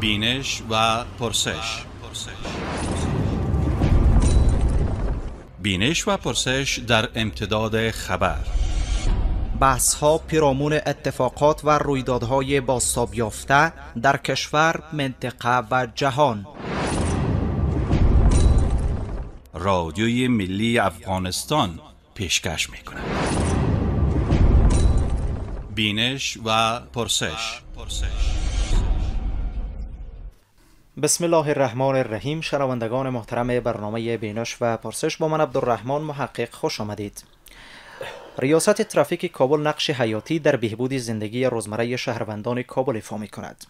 بینش و پرسش بینش و پرسش در امتداد خبر بحث ها پیرامون اتفاقات و رویدادهای یافته در کشور، منطقه و جهان رادیوی ملی افغانستان پیشکش می بینش و پرسش بسم الله الرحمن الرحیم شنوندگان محترم برنامه بینش و پرسش با من عبدالرحمن محقق خوش آمدید ریاست ترافیک کابل نقش حیاتی در بهبود زندگی روزمره شهروندان کابل ایفا می کند.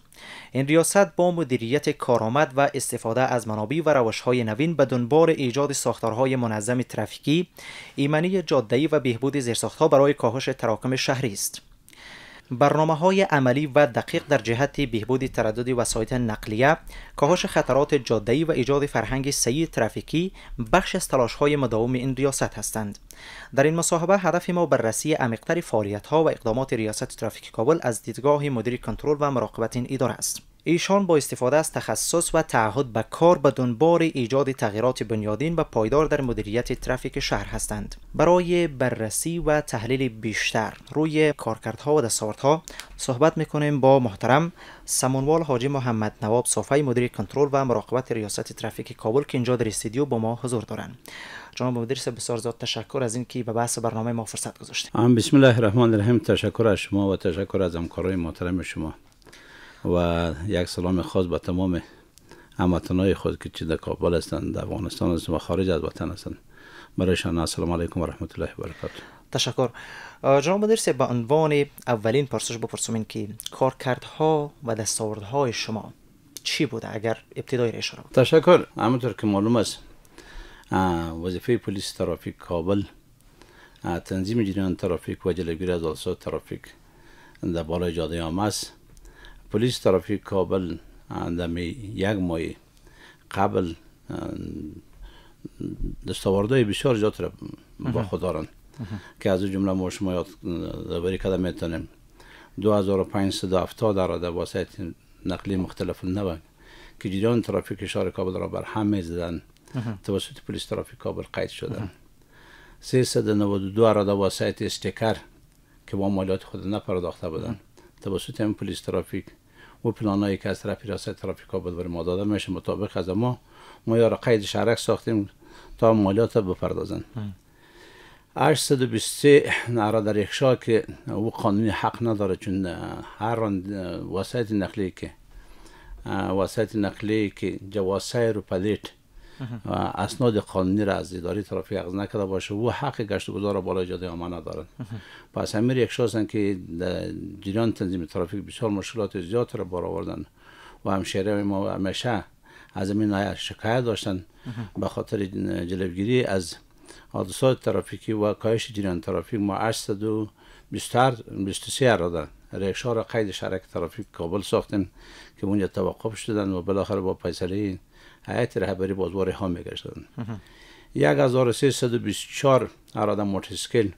این ریاست با مدیریت کارآمد و استفاده از منابع و های نوین به دنبال ایجاد ساختارهای منظم ترافیکی، ایمنی جادهی و بهبود زیرساختها برای کاهش تراکم شهری است. برنامه های عملی و دقیق در جهت بهبود تردد وسایط نقلیه، کاهش خطرات جادهی و ایجاد فرهنگ سعی ترافیکی بخش از تلاش های مداوم این ریاست هستند. در این مصاحبه هدف ما بررسی عمیقتر فعالیت ها و اقدامات ریاست ترافیک کابل از دیدگاه مدیر کنترل و مراقبت این اداره است. ایشان با استفاده از تخصص و تعهد به کار به دنبال ایجاد تغییرات بنیادین و پایدار در مدیریت ترافیک شهر هستند برای بررسی و تحلیل بیشتر روی کارکردها و دستاوردها صحبت میکنیم با محترم سمونوال حاجی محمد نواب صافی مدیر کنترل و مراقبت ریاست ترافیک کابل که اینجا در استودیو با ما حضور دارند جناب مدیر صاحب بسیار زیاد تشکر از اینکه به بحث برنامه ما فرصت گذاشتید بسم الله الرحمن الرحیم تشکر از شما و تشکر از همکاران محترم شما و یک سلام خاص به تمام هموطنای خود که چه در کابل هستند در افغانستان و خارج از وطن هستند برایشان السلام علیکم و رحمت الله و برکاته تشکر جناب مدیر به عنوان اولین پرسش بپرسم که کارکردها و دستاوردهای شما چی بوده اگر ابتدای اشاره تشکر همونطور که معلوم است وظیفه پلیس ترافیک کابل تنظیم جریان ترافیک و جلوگیری از حادثات ترافیک در بالای جاده است پلیس ترافیک کابل دمی یک ماه قبل دستاوردهای بسیار زیاد را با خود که از جمله ما شما یاد بری کده میتونیم 2570 در واسط نقلی مختلف نو که جریان ترافیک شهر کابل را بر هم میزدن توسط پلیس ترافیک کابل قید شدن 392 عراده واسط استکر که با مالیات خود نپرداخته بودن توسط این پلیس ترافیک و پلانایی که از طرف ریاست ترافیک ما داده میشه مطابق از ما ما یا قید شرک ساختیم تا مالیات بپردازن 823 بله. نعره در یکشا که او قانونی حق نداره چون هر وسایت نقلیه که وسایت نقلیه که رو پلیت و اسناد قانونی را از اداره ترافیک اخذ نکرده باشه و حق گشت و گذار بالای جاده دارن ندارن پس همین یک شاستن که جریان تنظیم ترافیک بسیار مشکلات زیاد را بار آوردن و شهر ما همیشه از این شکایت داشتن به خاطر جلبگیری از حادثات ترافیکی و کاهش جریان ترافیک ما 823 را ریکشا را قید شرک ترافیک کابل ساختیم که اونجا توقف شدن و بالاخره با فیصله هیئت رهبری بازوار ها میگشتند 1324 چهار اراده موتسکل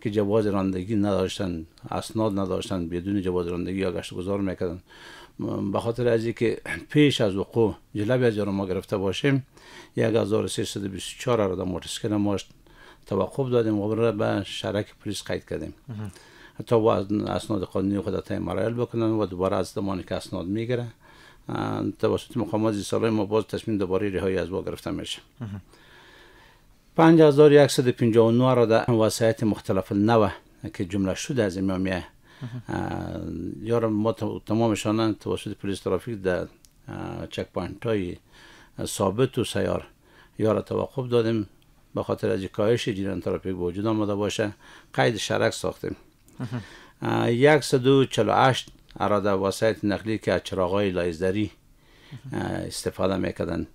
که جواز رانندگی نداشتن اسناد نداشتن بدون جواز رانندگی یا گشت گذار میکردن به خاطر از که پیش از وقوع جلب از ما گرفته باشیم 1324 هر آدم موتورسیکل ما توقف دادیم و برای به شرک پلیس قید کردیم تا و اسناد قانونی خود تا مرایل بکنن و دوباره از زمانی که اسناد میگیره توسط مقامات سالای ما باز تصمیم دوباره رهایی از با گرفته میشه 5159 را در وسایت مختلف نو که جمله شده از امامیه یارم ما تمامشان توسط پلیس ترافیک در چک پاینت های ثابت و سیار یار توقف دادیم به خاطر از کاهش جریان ترافیک وجود آمده باشه قید شرک ساختیم 148 اراده وسایط نقلی که از چراغای لایزدری استفاده میکردن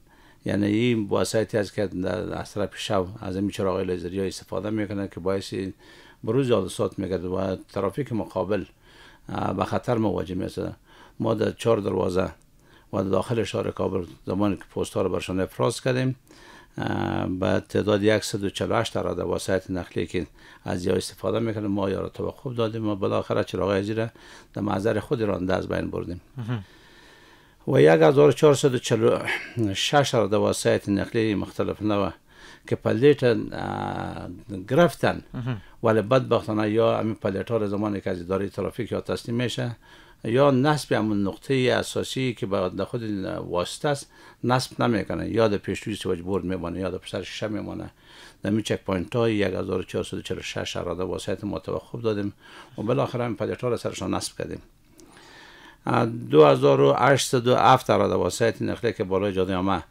یعنی این وسایتی است که در طرف شب از این چراغای لایزدری ها استفاده میکنن که باعث بروز حادثات میکرد و ترافیک مقابل به خطر مواجه میشه ما در چهار دروازه و داخل شهر کابل زمانی که پست ها رو برشان افراز کردیم به تعداد 148 را در وسایت نقلی که از یا استفاده میکنه ما یا را توقف دادیم و بالاخره چراغ را در معذر خود را دست بین بردیم و 1446 را در وسایت نقلی مختلف نوه که پلیت گرفتن ولی بدبختانه یا همین پلیت ها زمانی که از اداره ترافیک یا تسلیم میشه یا نصب همون نقطه اساسی که به خود واسطه است نصب نمیکنه یا در پیشروی سواج برد میمانه یا در پسر شیشه میمانه در چک پاینت های 1446 اراده واسطه ما توقف دادیم و بالاخره هم پدیتار سرشان نصب کردیم 2827 اراده واسط نخله که بالای جاده همه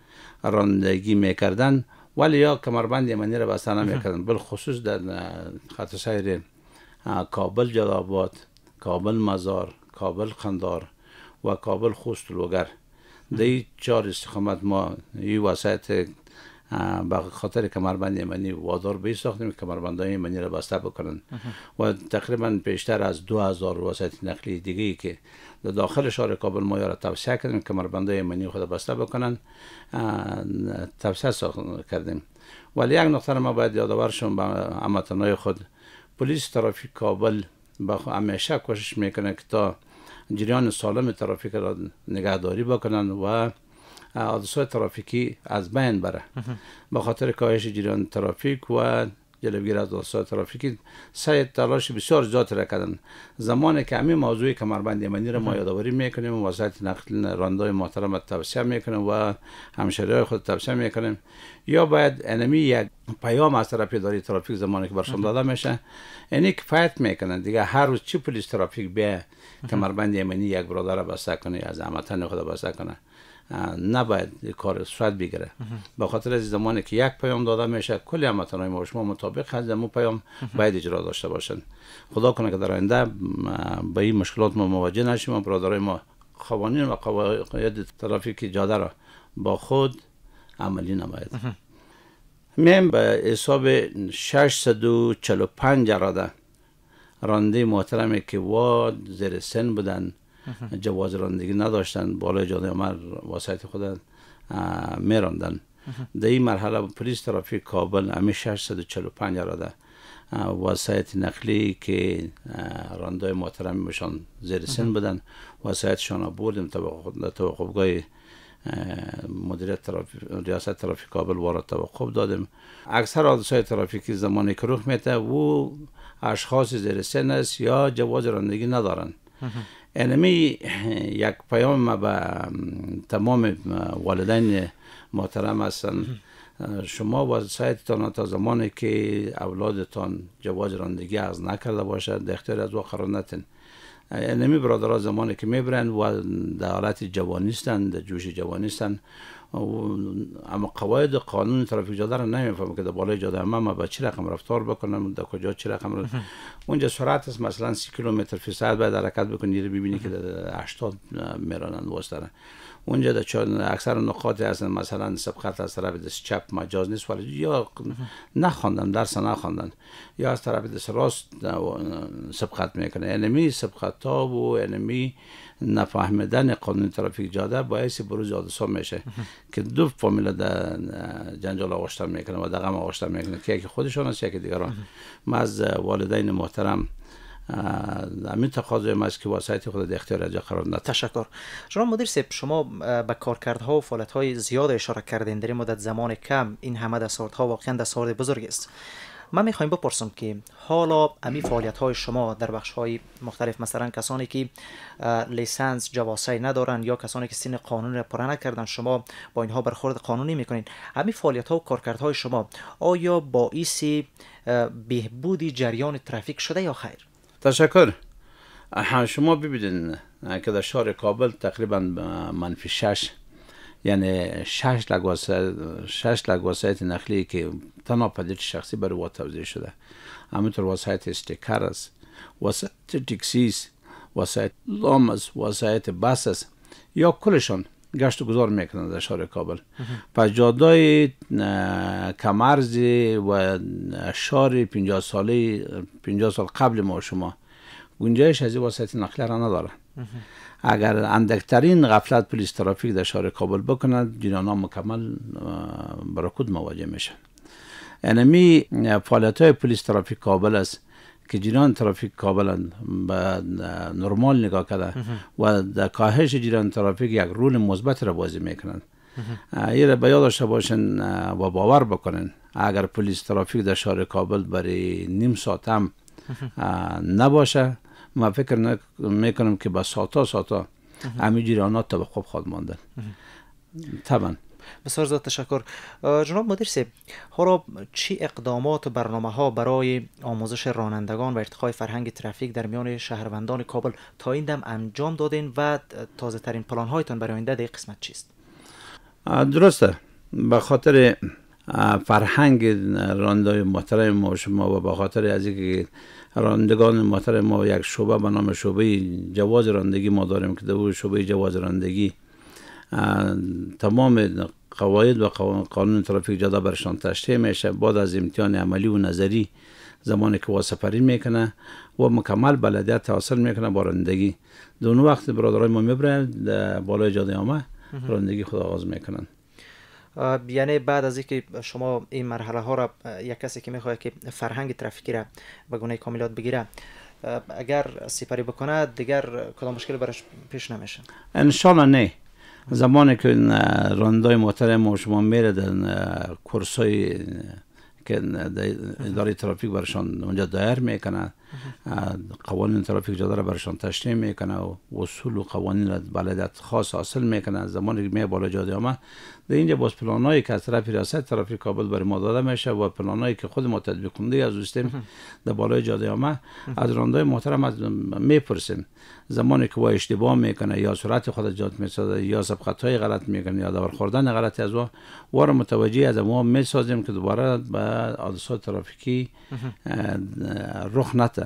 راندگی میکردن ولی یا کمربند یمنی را بسته نمیکردن خصوص در خط سیر کابل جلابات کابل مزار کابل خندار و کابل خوست لوگر د این چهار استقامت ما این وسایت به خاطر کمربند ایمنی وادار به ساختیم کمربند های ایمنی را بسته بکنن و تقریبا بیشتر از دو هزار وسایت نقلی دیگه ای که در داخل شهر کابل ما را توسعه کردیم کمربند های ایمنی خود بسته بکنن توسعه کردیم ولی یک نقطه ما باید یادآور شم به هموتنهای خود پلیس ترافیک کابل همیشه کوشش میکنه که تا جریان سالم ترافیک را نگهداری بکنن و حادثه ترافیکی از بین بره به خاطر کاهش جریان ترافیک و جلوگیر از دادسای ترافیکی سعی تلاش بسیار زیاد را کردن زمانی که همین موضوع کمربند یمنی را ما یادآوری میکنیم و وزارت نقل راندای محترم توصیه میکنیم و همشهری های خود توصیه میکنیم یا باید انمی یک پیام از طرف اداره ترافیک زمانی که برشان داده میشه یعنی کفایت میکنن دیگه هر روز چی پلیس ترافیک به کمربند یمنی یک برادر بسته کنه از خود بسته کنه نباید کار صورت بگیره به خاطر از زمانی که یک پیام داده میشه کلی هموطنان ما شما مطابق هست مو پیام باید اجرا داشته باشند خدا کنه که در آینده به این مشکلات ما مواجه نشیم و برادرای ما قوانین و قواعد ترافیک جاده را با خود عملی نماید میم به حساب 645 اراده رانده محترمی که واد زیر سن بودن جواز رانندگی نداشتن بالای جاده عمر واسط خود میراندن در این مرحله پلیس ترافیک کابل همه 645 اراده وسایط نقلی که راندای محترم مشان زیر سن بدن وسایتشان بردیم توقفگاه مدیریت ترافیک ریاست ترافیک کابل وارد توقف دادیم اکثر حادثه های ترافیکی زمانی که رخ میته و اشخاص زیر سن است یا جواز رانندگی ندارن انمی یک پیام ما به تمام والدین محترم هستن شما تان تا زمانی که اولادتان جواز رانندگی از نکرده باشد در اختیار از قرار نتین برادر برادرها زمانی که میبرند و در حالت جوانیستن در جوش جوانیستن اما قواعد قانون ترافیک جاده را نمیفهمه که در بالای جاده ما با چه رقم رفتار بکنم در کجا چه رقم اونجا سرعت است مثلا 30 کیلومتر فی ساعت باید حرکت بکنید ببینید ببینی که 80 میرانن اونجا در چون اکثر نقاط هستن مثلا سبقت از طرف دست چپ مجاز نیست ولی یا نخواندن درس نخواندن یا از طرف دست راست سبقت میکنه انمی سبقت ها و انمی نفهمیدن قانون ترافیک جاده باعث بروز حادثه میشه که دو فامیل در جنجال آغشته میکنه و در غم آغشته میکنه که یکی خودشان است یکی دیگران من از والدین محترم همین تقاضای ما است که واسایت خود در اختیار اجا قرار نده تشکر شما مدیر سپ شما به کارکردها و فعالیت های زیاد اشاره کردین در مدت زمان کم این همه ها واقعا دستاورد بزرگ است من میخوایم بپرسم که حالا امی فعالیت های شما در بخش های مختلف مثلا کسانی که لیسنس جواسای ندارن یا کسانی که سین قانون را پر نکردن شما با اینها برخورد قانونی میکنین امی فعالیت ها و های شما آیا باعث بهبودی جریان ترافیک شده یا خیر تشکر شما ببینید که در شهر کابل تقریبا منفی شش یعنی شش لگاسه شش لگاسه نخلی که تنها پدیت شخصی بر او توضیح شده همینطور وسایت استکر است وسایت تکسی است وسایت لام است وسایت بس است یا کلشان گشت و گذار میکنند در شهر کابل پس جادای کمرزی و شهر 50 ساله 50 سال قبل ما شما گنجایش از این واسط نقلیه را نداره اگر اندکترین غفلت پلیس ترافیک در شهر کابل بکنند جنان ها مکمل برکود مواجه میشن انمی فعالیت های پلیس ترافیک کابل است که جیران ترافیک کابل به نرمال نگاه کرده و در کاهش جیران ترافیک یک رول مثبت را بازی میکنند این را به یاد داشته باشن و باور بکنن اگر پلیس ترافیک در شهر کابل برای نیم ساعت هم نباشه ما فکر میکنم که با ساتا ساتا همه جیرانات تا به خوب خود ماندن طبعا بسیار زیاد تشکر جناب مدیر سیب حالا چی اقدامات و برنامه ها برای آموزش رانندگان و ارتقای فرهنگ ترافیک در میان شهروندان کابل تا این دم انجام دادین و تازه ترین پلان هایتون برای آینده در قسمت چیست درسته به خاطر فرهنگ راندای محترم ما شما و به خاطر از اینکه رانندگان محتر ما یک شعبه به نام شعبه جواز رانندگی ما داریم که در شعبه جواز رانندگی تمام قواعد و قانون ترافیک جدا برشان تشته میشه بعد از امتیان عملی و نظری زمانی که واسفری میکنه و مکمل بلدیت حاصل میکنه با رانندگی دونو وقت برادرای ما میبرن بالای جاده آمه رانندگی خود آغاز میکنن یعنی بعد از اینکه شما این مرحله ها را یک کسی که میخواد که فرهنگ ترافیکی را به گونه کاملات بگیره اگر سپری بکنه دیگر کدام مشکل براش پیش نمیشه انشالله نه زمانی که راندای محترم ما شما میره در کورسای که اداره ترافیک برشان اونجا دایر میکنه قوانین ترافیک جاده را برشان تشریح میکنه و اصول و قوانین را بلدت خاص حاصل میکنه زمانی که می بالا جاده آمد در اینجا باز پلانایی که از طرف ریاست ترافیک کابل بر ما داده میشه و پلانایی که خود ما تدبیق از سیستم در بالای جاده آمه از راننده محترم از میپرسیم زمانی که و اشتباه میکنه یا سرعت خود جاده میسازه یا سبقت های غلط میکنه یا دور خوردن غلط از و و متوجه از ما میسازیم که دوباره به حادثات ترافیکی رخ نت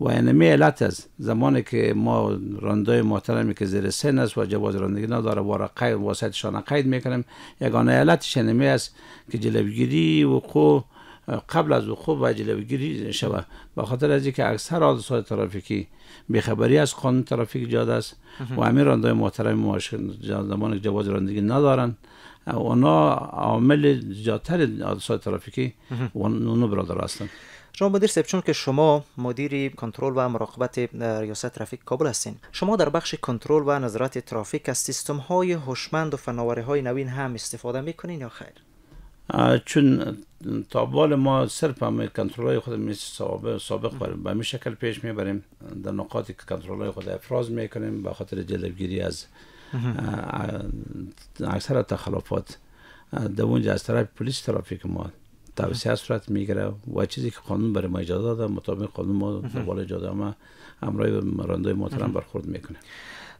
و اینمی علت از زمانی که ما رانده محترمی که زیر سن است و جواز رانندگی نداره و قید واسط شانه قید میکنیم یگانه علتش اینمی است که جلوگیری وقوع قبل از وقوع و جلوگیری شود به خاطر از که اکثر حادثات ترافیکی بیخبری از قانون ترافیک ایجاد است و همین رانده محترم ما زمان جواز رانندگی ندارن اونا عامل زیادتر حادثات ترافیکی و اونو برادر هستند جناب مدیر سب چون که شما مدیری کنترل و مراقبت ریاست ترافیک کابل هستین شما در بخش کنترل و نظارت ترافیک از سیستم های هوشمند و فناوری های نوین هم استفاده میکنین یا خیر چون تابال ما صرف هم کنترل های خود می سابق, سابق به می شکل پیش میبریم در نقاط که کنترل های خود افراز میکنیم به خاطر جلوگیری از اکثر تخلفات در اونجا از طرف پلیس ترافیک ما توصیه صورت میگیره و چیزی که قانون برای ما اجازه داده مطابق قانون ما دنبال ما همراه مرانده محترم برخورد میکنه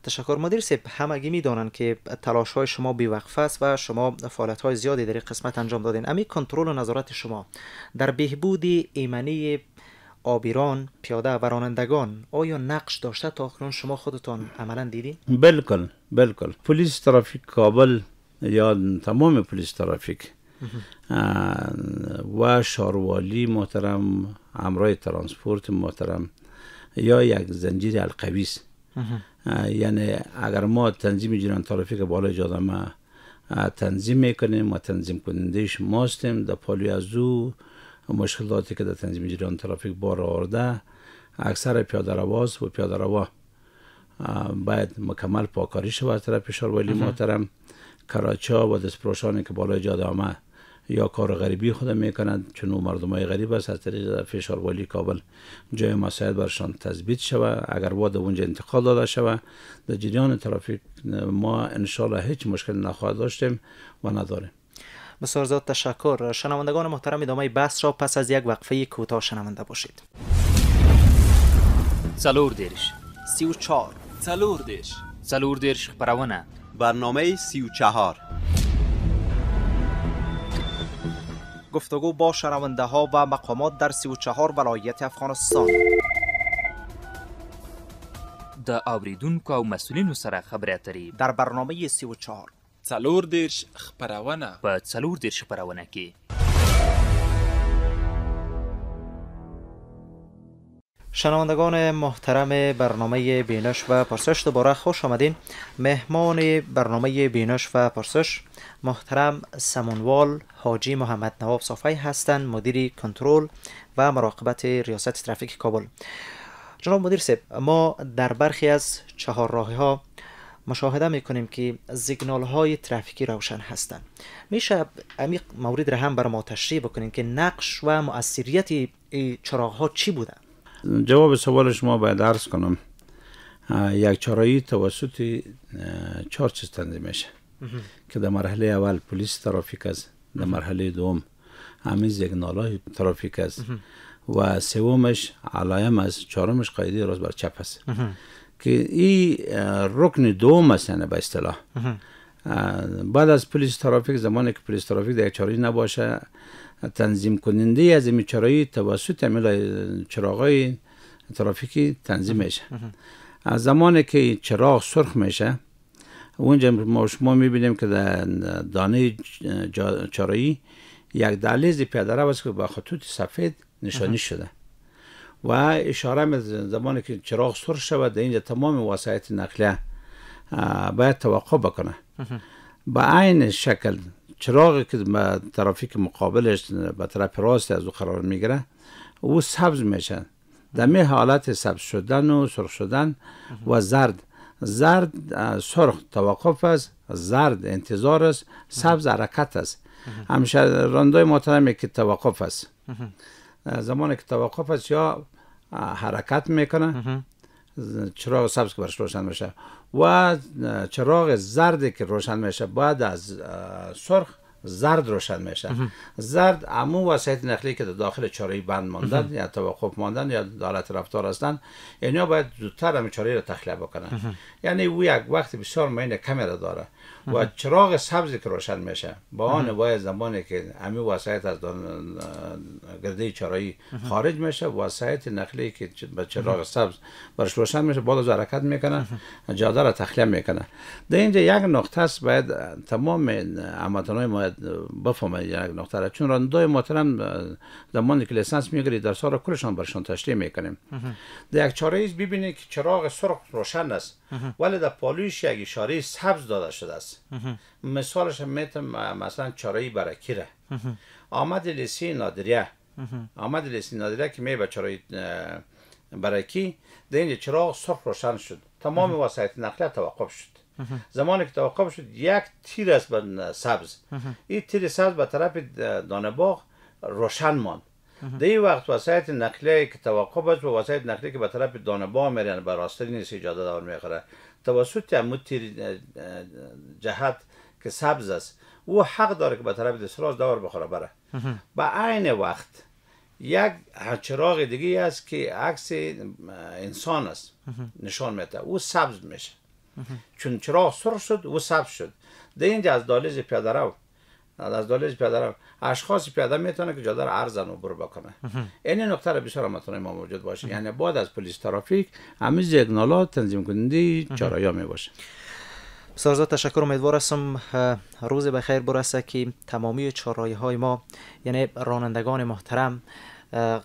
تشکر مدیر سیب همگی میدانند که تلاش های شما وقفه است و شما فعالیت های زیادی در این قسمت انجام دادین امی کنترل و نظارت شما در بهبود ایمنی آبیران پیاده و رانندگان آیا نقش داشته تا اکنون شما خودتان عملا دیدی؟ بالکل بالکل پلیس ترافیک کابل یا تمام پلیس ترافیک و شاروالی محترم امرای ترانسپورت محترم یا یک زنجیر القویس یعنی اگر ما تنظیم جریان ترافیک اجازه ما تنظیم میکنیم و تنظیم کننده شما هستیم در پالوی از او مشکلاتی که در تنظیم جریان ترافیک بار آورده اکثر پیاده رواز و پیاده روا باید مکمل پاکاری شود طرف شاروالی محترم کراچا و دستپروشانی که بالای جاده آمد یا کار غریبی خود میکنند چون مردم های غریب است از طریق فشاروالی کابل جای مساعد برشان تثبیت شود اگر واد اونجا انتقال داده شود در جریان ترافیک ما انشالله هیچ مشکل نخواهد داشتیم و نداریم بسیار زیاد تشکر شنوندگان محترم ادامه بحث را پس از یک وقفه کوتاه شنونده باشید سلور دیرش سی و چار سلور دیرش سلور دیرش پروانه برنامه سی و چهار گفتگو با شنونده ها و مقامات در 34 ولایت افغانستان د اوریدونکو او مسولینو سره خبرې اترې در برنامه 34 څلور دیرش خبرونه په څلور دیرش خبرونه کې شنوندگان محترم برنامه بینش و پرسش دوباره خوش آمدین مهمان برنامه بینش و پرسش محترم سمونوال حاجی محمد نواب صافی هستند مدیر کنترل و مراقبت ریاست ترافیک کابل جناب مدیر سب ما در برخی از چهار راه ها مشاهده کنیم که زیگنال های ترافیکی روشن هستند میشه عمیق مورد را هم بر ما تشریح بکنیم که نقش و مؤثریت چراغ ها چی بودند جواب سوال شما باید عرض کنم یک چارایی توسط چهار چیز تنظیم میشه که در مرحله اول پلیس ترافیک است در مرحله دوم همین زگنال ترافیک است و سومش علایم از چهارمش قایده راست بر چپ است که این رکن دوم است یعنی به اصطلاح بعد از پلیس ترافیک زمانی که پلیس ترافیک در چارایی نباشه تنظیم کننده از این چرایی توسط عمل چراغای ترافیکی تنظیم میشه از زمانی که چراغ سرخ میشه اونجا ما شما میبینیم که در دانه چرایی یک دلیز پیاده رو که با خطوط سفید نشانی شده و اشاره از زمانی که چراغ سرخ شود در اینجا تمام وسایل نقلیه باید توقع بکنه به عین شکل چراغی که ترافیک مقابلش به طرف راست از او قرار میگیره او سبز میشن می حالت سبز شدن و سرخ شدن و زرد زرد سرخ توقف است زرد انتظار است سبز حرکت است همیشه راندای محترمی که توقف است زمانی که توقف است یا حرکت میکنه چراغ سبز که برش روشن میشه و چراغ زردی که روشن میشه بعد از سرخ زرد روشن میشه زرد امو وسایط نقلیه که داخل چاره بند ماندن یا توقف ماندن یا حالت رفتار هستن اینا باید زودتر هم چاره رو تخلیه بکنن یعنی او یک وقت بسیار معین کمی داره و چراغ سبزی که روشن میشه با آن باید زمانی که امی وسایت از گرده چرایی خارج میشه وسایت نقلی که به چراغ سبز برش روشن میشه بالا حرکت میکنه جاده را تخلیه میکنه در اینجا یک نقطه است باید تمام امتنای ما بفهمه یک نقطه را چون دوی محترم زمانی که لسنس میگیری در سال کلشان برشان تشریح میکنیم در یک چاره ببینید که چراغ سرخ روشن است ولی در پالویش یک اشاره سبز داده شده است مثالش میتم مثلا چرایی برکیره آمد لیسی نادریه آمد لیسی نادریه که می به چرایی برکی در اینجا چراغ سرخ روشن شد تمام وسایط نقلیه توقف شد زمانی که توقف شد یک تیر است به سبز این تیر سبز به طرف دانباغ روشن ماند در این وقت وسایط نقلیه که توقف است و وسایط نقلیه که به طرف دانباغ میرن به نیست سیجاده دار میخوره توسط امود تیر جهت که سبز است او حق داره که به طرف دستراز دور بخوره بره به عین وقت یک چراغ دیگه است که عکس انسان است نشان میده او سبز میشه چون چراغ سر شد او سبز شد در اینجا از دالیز پیاده رو از دلیل اشخاص پیاده میتونه که جاده رو ارزن و برو بکنه این نقطه را بسیار متون ما موجود باشه یعنی بعد از پلیس ترافیک همه سیگنالات تنظیم کننده چرایا می باشه سرزاد تشکر امیدوار هستم روز بخیر برسه که تمامی چارایی های ما یعنی رانندگان محترم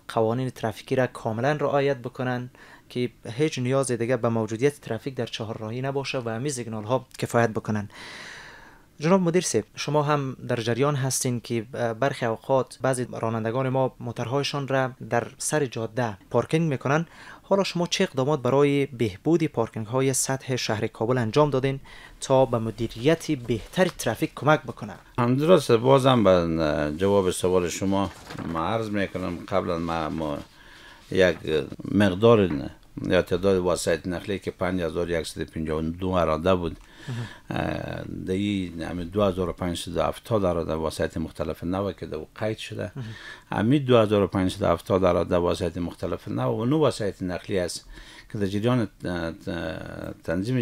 قوانین ترافیکی را کاملا رعایت بکنن که هیچ نیازی دیگه به موجودیت ترافیک در چهارراهی نباشه و همین سیگنال ها کفایت بکنن جناب مدیر سیب شما هم در جریان هستین که برخی اوقات بعضی رانندگان ما موترهایشان را در سر جاده پارکینگ میکنن حالا شما چه اقدامات برای بهبود پارکینگ های سطح شهر کابل انجام دادین تا به مدیریتی بهتر ترافیک کمک بکنه هم بازم به جواب سوال شما ما عرض میکنم قبلا ما, یک مقدار یا تعداد وسایط نقلیه که 5152 اراده بود د همین 2570 در د واسط مختلف نو که و قید شده هم 2570 در در واسط مختلف نو و نو واسط نقلی است که د جریان تنظیم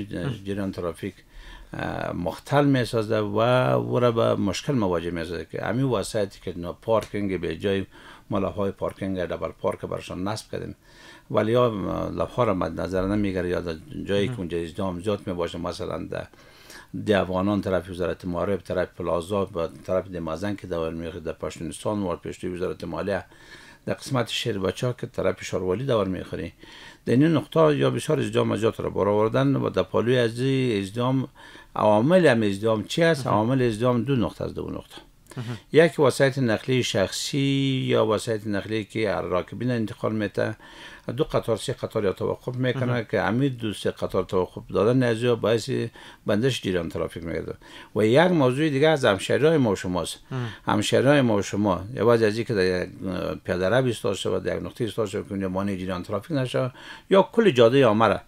جریان ترافیک مختل میسازه و او را به مشکل مواجه میسازه که همین واسطی که پارکینگ به جای ملاهای پارکینگ دبل پارک برشان نصب کردیم ولی ها لبها را مد نظر نمیگره یا جایی که اونجا زیات زیاد باشه مثلا در دیوانان طرف وزارت معارف طرف پلازا و طرف دمازن که دور میخه در پشتونستان و پشتی وزارت مالیه در قسمت شهر بچا که طرف شاروالی دور میخوری در این نقطه یا بسیار ازدام زیات را بار و در پالوی از اوامل عوامل هم چی هست اوامل ازدهام دو نقطه از دو نقطه یک وسایط نقلی شخصی یا وسایت نقلی که راکبین انتقال میته دو قطار سه قطار یا توقف میکنه که امید دوست قطار توقف دادن از باعث بندش جریان ترافیک میگرده و یک موضوع دیگه از های ما و شماست همشهرهای ما شما یا باز از که در پیاده رو ایستاد شود در یک نقطه ایستاد شود که مانع جریان ترافیک نشه یا کل جاده آمره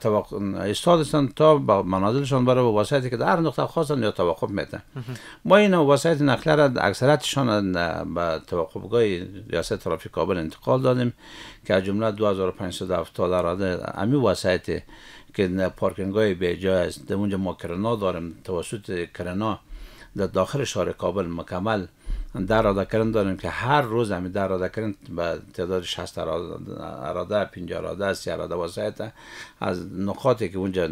توق... ایستاد تا به منازلشان بره و که در هر نقطه خواستن یا توقف میتن ما این وسایط نقلیه را اکثرتشان به توقفگاه ریاست ترافیک کابل انتقال دادیم که از جمله 2570 عدد همین وسایط که پارکینگ های بیجا است در اونجا ما کرنا داریم توسط کرنا در داخل شهر کابل مکمل در اراده کردن داریم که هر روز همین در اراده کردن به تعداد 60 اراده 50 اراده 30 اراده وسایت از نقاطی که اونجا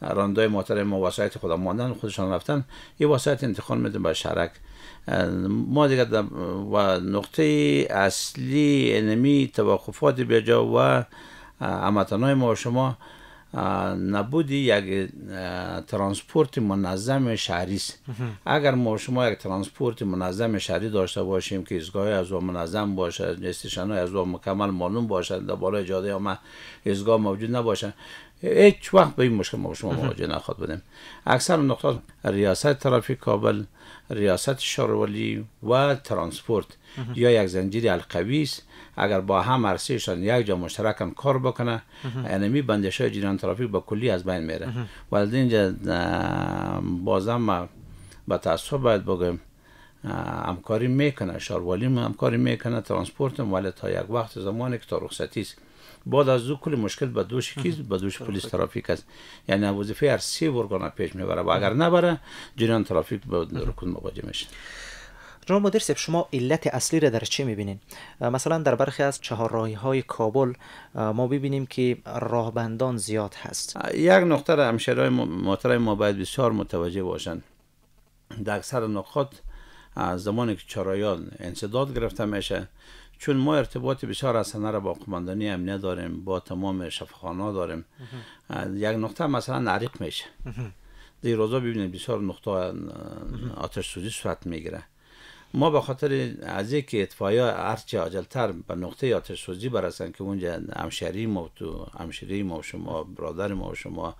راندای محترم ما وسایت خدا ماندن خودشان رفتن این وسایت انتخاب میدن به شرک ما دیگه و نقطه اصلی انمی یعنی توقفات بیجا و همتنهای ما و شما نبودی یک ترانسپورت منظم شهری است اگر ما شما یک ترانسپورت منظم شهری داشته باشیم که ازگاه از منظم باشد استیشن از از مکمل معلوم باشد در بالای جاده ما ازگاه موجود نباشد هیچ وقت به این مشکل ما شما مواجه نخواهد بدیم اکثر نقطات ریاست ترافیک کابل ریاست شاروالی و ترانسپورت یا یک زنجیر القویس اگر با هم ارسیشان یک جا مشترکم کار بکنه انمی بندش های جریان ترافیک با کلی از بین میره و اینجا بازم با تاسف باید بگم همکاری میکنه شاروالی همکاری میکنه ترانسپورت ولی تا یک وقت زمانی که تا رخصتی است بعد از او مشکل به دوش کیز به دوش پلیس ترافیک است یعنی وظیفه هر سه ورگان پیش میبره و اگر نبره جریان ترافیک به رکن مواجه میشه جناب مدیر سب شما علت اصلی را در چه میبینین مثلا در برخی از چهارراهی های کابل ما ببینیم که راهبندان زیاد هست یک نقطه را همشهرهای محترم ما باید بسیار متوجه باشند در اکثر نقاط از زمانی که چرایان انصداد گرفته میشه چون ما ارتباط بسیار از را با قماندانی امنیه داریم با تمام ها داریم یک نقطه مثلا نریق میشه در روزا ببینید بسیار نقطه آتش سوزی صورت میگیره ما به خاطر از اینکه اطفایا هرچه عجلتر به نقطه آتش سوزی برسن که اونجا همشری ما تو همشری ما و شما برادر ما و شما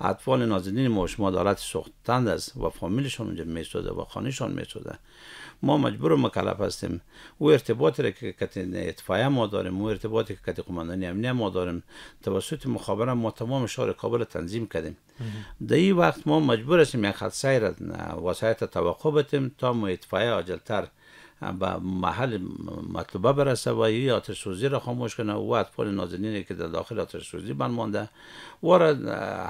اطفال نازنین ما و شما دارت سوختند است و فامیلشان اونجا میسوده و خانهشان میسوده ما مجبور و مکلف هستیم او ارتباطی را که کت اطفایه ما داریم او ارتباطی که کت قماندانی امنیه ما داریم توسط مخابره ما تمام شهر کابل تنظیم کردیم در این وقت ما مجبور هستیم یک خط سیر وسایت توقع بتیم تا ما اطفایه عاجلتر به محل مطلوبه برسه و یه آتش سوزی را خاموش کنه و اطفال نازنینی که در داخل آتش سوزی بند مانده و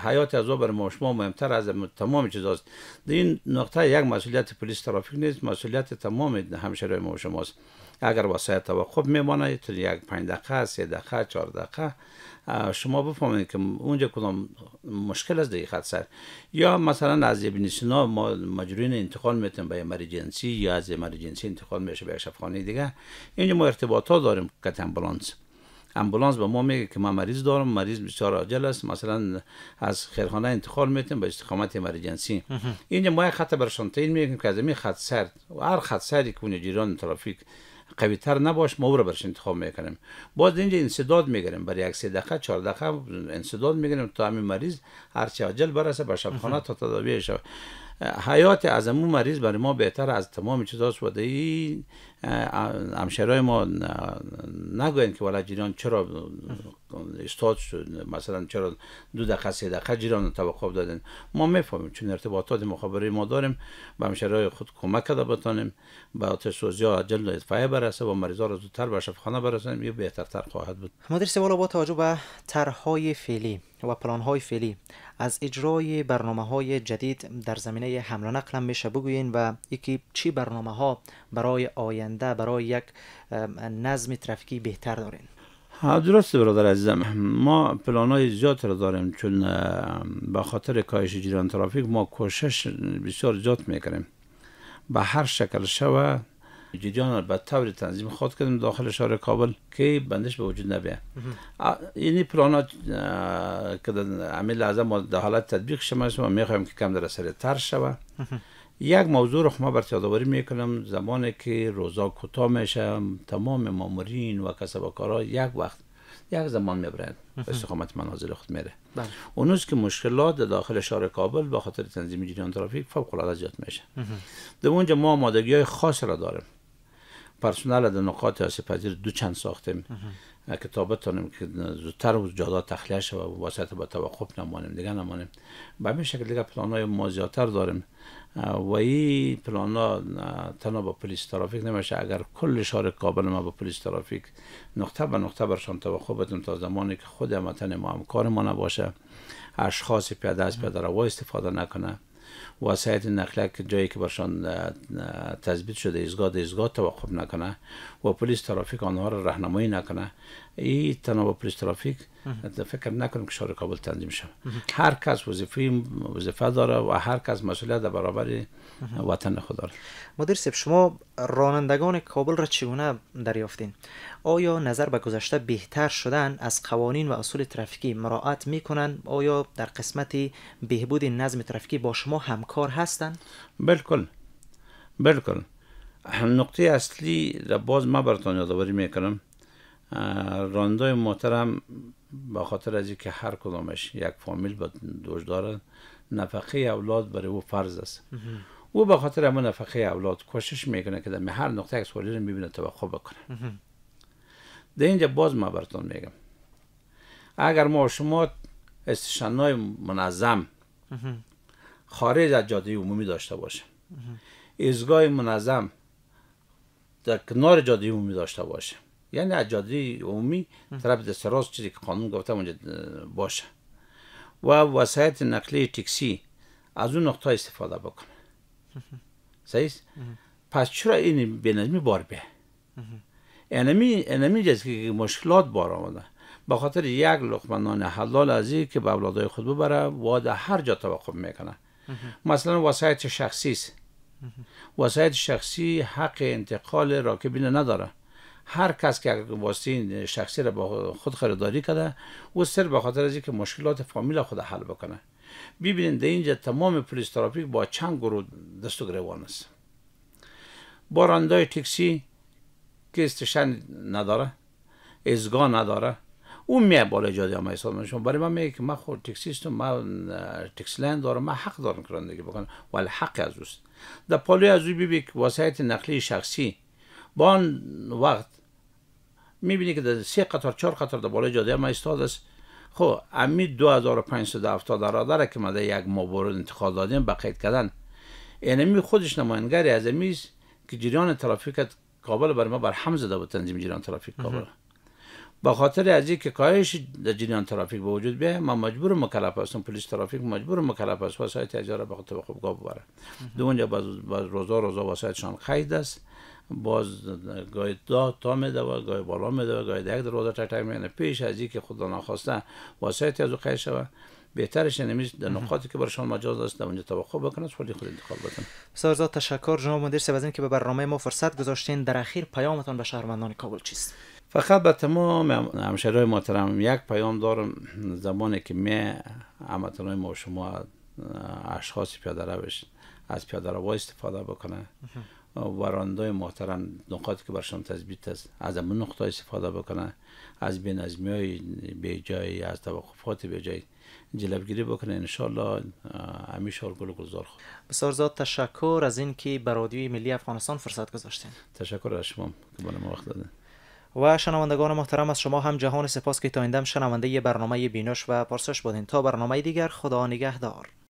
حیات از او بر ما شما مهمتر از تمام چیز است این نقطه یک مسئولیت پلیس ترافیک نیست مسئولیت تمام همشهرهای ما شماست اگر واسه توقف میمانه یک پنج دقیقه 3 دقیقه 4 دقیقه شما بفهمید که اونجا کدام مشکل است دیگه سر یا مثلا از ابن سینا ما مجروین انتقال میتیم به امرجنسی یا از امرجنسی انتقال میشه به شفخانه دیگه اینجا ما ارتباطات داریم که امبولانس امبولانس به ما میگه که ما مریض دارم مریض بسیار عاجل است مثلا از خیرخانه انتقال میتیم به استقامت امرجنسی اینجا ما یک خط تین میگیم که از این خط سر و هر خط سری که اونجا جیران ترافیک قوی تر نباش ما او را برش انتخاب میکنیم باز اینجا انسداد میگیریم برای یک سه دقیقه چهار دقیقه انسداد میگیریم تا همین مریض هر چه عجل برسه به شبخانه تا تداوی شود حیات از امون مریض برای ما بهتر از تمام چیزاست و ای همشهرهای ما نگوین که ولی جیران چرا استاد شد مثلا چرا دو دقیقه سه دقیقه جیران توقف دادن ما میفهمیم چون ارتباطات مخابره ما داریم به همشهرهای خود کمک کده بتانیم به آتش سوزی ها عجل و اطفایه برسه و ها را زودتر به شفاخانه برسانیم یه بهترتر خواهد بود مدرس والا با توجه به ترهای فعلی و پلان های فعلی از اجرای برنامه های جدید در زمینه حمل و نقل هم میشه بگوین و یکی چی برنامه ها برای آینده برای یک نظم ترافیکی بهتر دارین درست برادر عزیزم ما پلان های زیاد را داریم چون به خاطر کاهش جریان ترافیک ما کوشش بسیار زیاد میکنیم به هر شکل شوه جریان به طور تنظیم خود کردیم داخل شهر کابل که بندش به وجود نبیه یعنی ها که عمل و در حالت تطبیق شما ما میخوایم که کم در اثر تر شوه یک موضوع رو ما بر یادآوری میکنم زمانی که روزا کوتاه میشه تمام مامورین و کارها یک وقت یک زمان میبرند به استقامت منازل خود میره بله. اونوز که مشکلات داخل شهر کابل به خاطر تنظیم جریان ترافیک فوق العاده زیاد میشه در اونجا ما آمادگی های خاص را داریم پرسنل در نقاط آسیب پذیر دو چند ساختیم کتابت نمی که زودتر و جادا تخلیه شد و با توقف نمانیم دیگه نمانیم به این شکل دیگه پلان های ما زیادتر داریم و این پلان ها تنها با پلیس ترافیک نمیشه اگر کل شار کابل ما با پلیس ترافیک نقطه به نقطه برشان توقف بدیم تا زمانی که خود امتن ما هم کار ما نباشه اشخاص پیاده از پیاده روا استفاده نکنه وسایت این که جایی که برشان تثبیت شده ایستگاه ایستگاه توقف نکنه و پلیس ترافیک آنها را رهنمایی نکنه این با پلیس ترافیک فکر نکنیم که شهر کابل تنظیم شه. هر کس وظیفه وظیفه داره و هر کس مسئولیت در برابر وطن خود داره مدیر سپ شما رانندگان کابل را چگونه دریافتین آیا نظر به گذشته بهتر شدن از قوانین و اصول ترافیکی مراعات میکنن آیا در قسمت بهبود نظم ترافیکی با شما همکار هستند بالکل بالکل نقطه اصلی را باز ما براتان یادآوری میکنم راندای محترم با خاطر از که هر کدامش یک فامیل به دوش دارد نفقه اولاد برای او فرض است او به خاطر اما نفقه اولاد کوشش میکنه که در هر نقطه یک سوالی رو میبینه توقع بکنه در اینجا باز ما براتون میگم اگر ما شما استشنای منظم خارج از جاده عمومی داشته باشه ایزگاه منظم در کنار جاده عمومی داشته باشه یعنی از جاده عمومی طرف دستراز چیزی که قانون گفته اونجا باشه و وسایت نقلیه تکسی از اون نقطه استفاده بکنه صحیح پس چرا این بنظمی بار به انمی جز که مشکلات بار آمده به خاطر یک لقمنان حلال از که به اولادای خود ببره و در هر جا توقف میکنه مثلا وسایت شخصی است وسایت شخصی حق انتقال راکبین نداره هر کس که واسطه شخصی را با خود خریداری کرده او سر به خاطر از که مشکلات فامیل خود حل بکنه ببینید در اینجا تمام پلیس ترافیک با چند گروه دست گریوان است بارندای تکسی که استشن نداره ازگاه نداره او میه بالا جاده هم من شما برای من میگه که من خود تکسیستم من تکسی لین دارم من حق دارم رانندگی بکنم ولی حق از اوست در پالوی از او که نقلی شخصی با آن وقت میبینی که در سه قطار چهار قطار در بالای جاده ما استاد است خب امی 2570 برادر که ما یک ماه بورد انتخاب دادیم به قید کردن اینمی یعنی خودش نماینگری از امیز که جریان ترافیک کابل بر ما بر هم زده بود تنظیم جریان ترافیک کابل با خاطر از که کاهش در جریان ترافیک به وجود بیه ما مجبور مکلف هستم پلیس ترافیک مجبور مکلف است وسایت تجارت به خاطر گاب بره دو اونجا باز روزا روزا شان قید است باز گاهی دا تا میده و گاهی بالا میده و گاهی یک دروازه تک تک میده پیش از اینکه خدا نخواسته واسطی از او قید شود بهترش نمیز یعنی در نقاطی که برشان مجاز است در اونجا توقع بکنه خودی خود انتخاب بکنه بسیار تشکر جناب مدیر سپس که به برنامه ما فرصت گذاشتین در اخیر پیامتان به شهروندان کابل چیست فقط به تمام ما محترم یک پیام دارم زمانی که می هموطنان ما شما اشخاص پیاده روش از پیاده استفاده بکنه وراندای محترم نقاطی که برشان تثبیت است از اون نقطه استفاده بکنه از بین از های به جای از توقفات به جای جلبگیری بکنه انشالله همیشه شهر گل گذار خود بسیار تشکر از اینکه که رادیو ملی افغانستان فرصت گذاشتین تشکر از شما که به وقت دادن و شنوندگان محترم از شما هم جهان سپاس که تا ایندم شنونده برنامه بینش و پرسش بودین تا برنامه دیگر خدا نگهدار